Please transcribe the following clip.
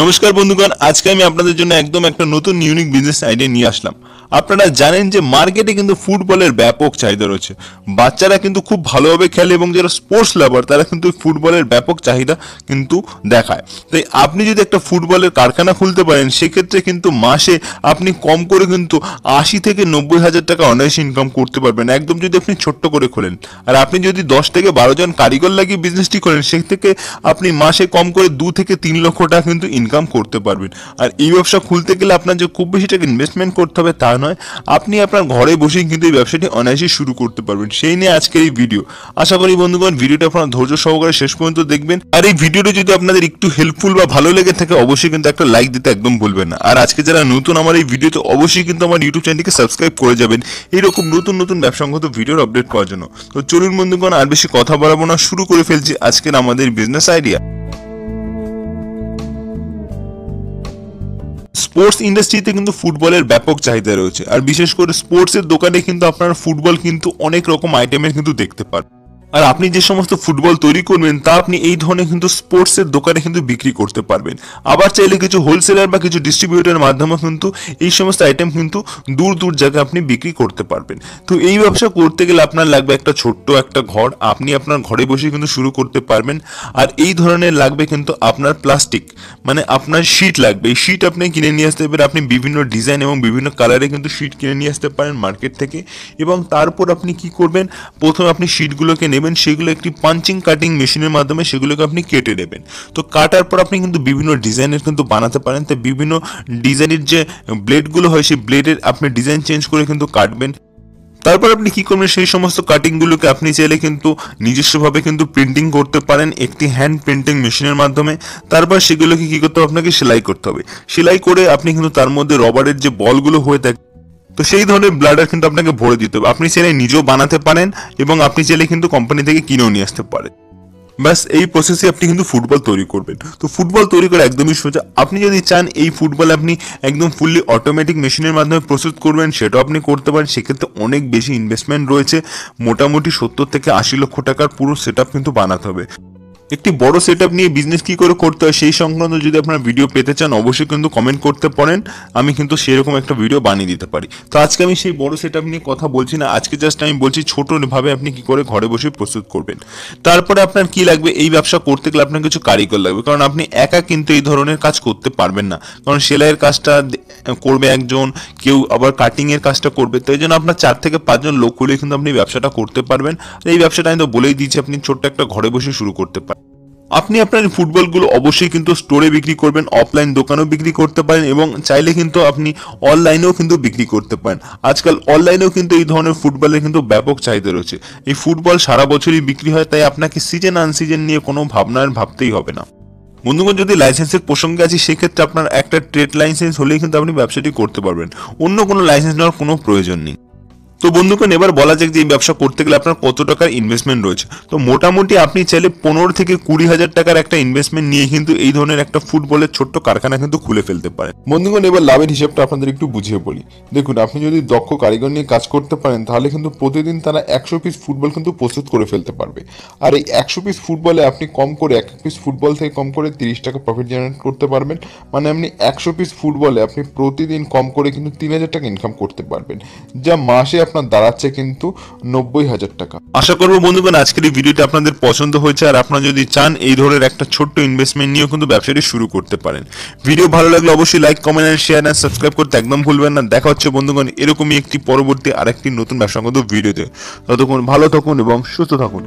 নমস্কার বন্ধুগণ আজকে আমি আপনাদের জন্য একদম একটা নতুন ইউনিক বিজনেস আইডিয়া নিয়ে আসলাম আপনারা জানেন যে মার্কেটে কিন্তু ফুটবলের ব্যাপক চাহিদা রয়েছে বাচ্চারা কিন্তু খুব ভালোভাবে খেলে এবং যারা স্পোর্টস লাভার তারা কিন্তু ফুটবলের ব্যাপক চাহিদা কিন্তু দেখায় তাই আপনি যদি একটা ফুটবলের কারখানা খুলতে পারেন সেক্ষেত্রে কিন্তু মাসে আপনি কম করে কিন্তু আশি থেকে নব্বই হাজার টাকা অনায়াসে ইনকাম করতে পারবেন একদম যদি আপনি ছোট্ট করে খোলেন আর আপনি যদি দশ থেকে বারো জন কারিগর লাগিয়ে বিজনেসটি করেন সে থেকে আপনি মাসে কম করে দু থেকে তিন লক্ষ টাকা কিন্তু ইনকাম করতে পারবেন আর এই ব্যবসা খুলতে গেলে আপনার যে খুব বেশি টাকা ইনভেস্টমেন্ট করতে হবে তা নয় আপনি আপনার ঘরে বসেই কিন্তু এই ব্যবসাটি অনায়াসে শুরু করতে পারবেন সেই নিয়ে আজকের এই ভিডিও আশা করি বন্ধুগণ ভিডিওটা আপনার ধৈর্য সহকারে শেষ পর্যন্ত দেখবেন আর এই ভিডিওটি যদি আপনাদের একটু হেল্পফুল বা ভালো লেগে থাকে অবশ্যই কিন্তু একটা লাইক দিতে একদম ভুলবেন না আর আজকে যারা নতুন আমার এই ভিডিওতে অবশ্যই কিন্তু আমার ইউটিউব চ্যানেলকে সাবস্ক্রাইব করে যাবেন এইরকম নতুন নতুন ব্যবসাগত ভিডিওর আপডেট পাওয়ার জন্য তো চলুন বন্ধুগণ আর বেশি কথা বলাবো না শুরু করে ফেলছি আজকের আমাদের বিজনেস আইডিয়া স্পোর্টস ইন্ডাস্ট্রিতে কিন্তু ফুটবলের ব্যাপক চাহিদা রয়েছে আর বিশেষ করে স্পোর্টসের দোকানে কিন্তু আপনারা ফুটবল কিন্তু অনেক রকম আইটেমের কিন্তু দেখতে পারবেন আর আপনি যে সমস্ত ফুটবল তৈরি করবেন তা আপনি এই ধরনের কিন্তু স্পোর্টসের দোকানে কিন্তু বিক্রি করতে পারবেন আবার চাইলে কিছু হোলসেলার বা কিছু ডিস্ট্রিবিউটারের মাধ্যমে কিন্তু এই সমস্ত আইটেম কিন্তু দূর দূর জায়গায় আপনি বিক্রি করতে পারবেন তো এই ব্যবসা করতে গেলে আপনার লাগবে একটা ছোট্ট একটা ঘর আপনি আপনার ঘরে বসে কিন্তু শুরু করতে পারবেন আর এই ধরনের লাগবে কিন্তু আপনার প্লাস্টিক মানে আপনার শিট লাগবে এই শিট আপনি কিনে নিয়ে আসতে পারেন আপনি বিভিন্ন ডিজাইন এবং বিভিন্ন কালারে কিন্তু শিট কিনে নিয়ে আসতে পারেন মার্কেট থেকে এবং তারপর আপনি কি করবেন প্রথমে আপনি শিটগুলোকে নেবেন দেবেন সেগুলো একটি পাঞ্চিং কাটিং মেশিনের মাধ্যমে সেগুলোকে আপনি কেটে নেবেন তো কাটার পর আপনি কিন্তু বিভিন্ন ডিজাইনের কিন্তু বানাতে পারেন তো বিভিন্ন ডিজাইনের যে ব্লেডগুলো হয় সেই ব্লেডের আপনি ডিজাইন চেঞ্জ করে কিন্তু কাটবেন তারপর আপনি কি করবেন সেই সমস্ত কাটিংগুলোকে আপনি চাইলে কিন্তু নিজস্বভাবে কিন্তু প্রিন্টিং করতে পারেন একটি হ্যান্ড প্রিন্টিং মেশিনের মাধ্যমে তারপর সেগুলোকে কী করতে হবে আপনাকে সেলাই করতে হবে সেলাই করে আপনি কিন্তু তার মধ্যে রবারের যে বলগুলো হয়ে থাকে তো সেই ধরনের ব্লাডার কিন্তু আপনাকে ভরে দিতে হবে আপনি চাইলে নিজেও বানাতে পারেন এবং আপনি চাইলে কিন্তু কোম্পানি থেকে কিনেও নিয়ে আসতে পারেন ব্যাস এই প্রসেসে আপনি কিন্তু ফুটবল তৈরি করবেন তো ফুটবল তৈরি করা একদমই সোজা আপনি যদি চান এই ফুটবল আপনি একদম ফুললি অটোমেটিক মেশিনের মাধ্যমে প্রস্তুত করবেন সেটাও আপনি করতে পারেন সেক্ষেত্রে অনেক বেশি ইনভেস্টমেন্ট রয়েছে মোটামুটি সত্তর থেকে আশি লক্ষ টাকার পুরো সেট কিন্তু বানাতে হবে একটি বড় সেট নিয়ে বিজনেস কী করে করতে হয় সেই সংক্রান্ত যদি আপনারা ভিডিও পেতে চান অবশ্যই কিন্তু কমেন্ট করতে পারেন আমি কিন্তু সেরকম একটা ভিডিও বানিয়ে দিতে পারি তো আজকে আমি সেই বড় সেট নিয়ে কথা বলছি না আজকে জাস্ট আমি বলছি ছোটোভাবে আপনি কি করে ঘরে বসে প্রস্তুত করবেন তারপরে আপনার কি লাগবে এই ব্যবসা করতে গেলে আপনার কিছু কারিগর লাগবে কারণ আপনি একা কিন্তু এই ধরনের কাজ করতে পারবেন না কারণ সেলাইয়ের কাজটা করবে একজন কেউ আবার কাটিংয়ের কাজটা করবে তাই জন্য আপনার চার থেকে পাঁচজন লোক হলে কিন্তু আপনি ব্যবসাটা করতে পারবেন এই ব্যবসাটা আমি তো বলেই দিয়েছি আপনি ছোট্ট একটা ঘরে বসে শুরু করতে পারেন আপনি আপনার ফুটবলগুলো অবশ্যই কিন্তু স্টোরে বিক্রি করবেন অফলাইন দোকানেও বিক্রি করতে পারেন এবং চাইলে কিন্তু আপনি অনলাইনেও কিন্তু বিক্রি করতে পারেন আজকাল অনলাইনেও কিন্তু এই ধরনের ফুটবলের কিন্তু ব্যাপক চাহিদা রয়েছে এই ফুটবল সারা বছরই বিক্রি হয় তাই আপনাকে সিজন আনসিজন নিয়ে কোনো ভাবনার ভাবতেই হবে না বন্ধুগণ যদি লাইসেন্সের প্রসঙ্গে আছি সেক্ষেত্রে আপনার একটা ট্রেড লাইসেন্স হলেই কিন্তু আপনি ব্যবসাটি করতে পারবেন অন্য কোনো লাইসেন্স নেওয়ার কোনো প্রয়োজন নেই তো বন্ধুকে এবার বলা যাক যে এই ব্যবসা করতে গেলে আপনার কত টাকার ইনভেস্টমেন্ট রয়েছে তো মোটামুটি আপনি চাইলে পনেরো থেকে কুড়ি হাজার টাকার একটা ইনভেস্টমেন্ট নিয়ে কিন্তু এই ধরনের একটা ফুটবলের ছোট্ট কারখানা কিন্তু খুলে ফেলতে পারে বন্ধুগণ এবার লাভের হিসাবটা আপনাদের একটু বুঝিয়ে বলি দেখুন আপনি যদি দক্ষ কারিগর নিয়ে কাজ করতে পারেন তাহলে কিন্তু প্রতিদিন তারা একশো পিস ফুটবল কিন্তু প্রস্তুত করে ফেলতে পারবে আর এই একশো পিস ফুটবলে আপনি কম করে এক পিস ফুটবল থেকে কম করে তিরিশ টাকা প্রফিট জেনারেট করতে পারবেন মানে আপনি একশো পিস ফুটবলে আপনি প্রতিদিন কম করে কিন্তু তিন হাজার টাকা ইনকাম করতে পারবেন যা মাসে আপনি আপনার দাঁড়াচ্ছে কিন্তু নব্বই হাজার টাকা আশা করবো বন্ধুগণ আজকের এই ভিডিওটি আপনাদের পছন্দ হয়েছে আর আপনারা যদি চান এই ধরনের একটা ছোট্ট ইনভেস্টমেন্ট নিয়েও কিন্তু ব্যবসাটি শুরু করতে পারেন ভিডিও ভালো লাগলে অবশ্যই like comment and share and subscribe করতে একদম ভুলবেন না দেখা হচ্ছে বন্ধুগণ এরকমই একটি পরবর্তী আরেকটি নতুন ব্যবসাগত ভিডিওতে ততক্ষণ ভালো থাকুন এবং সুস্থ থাকুন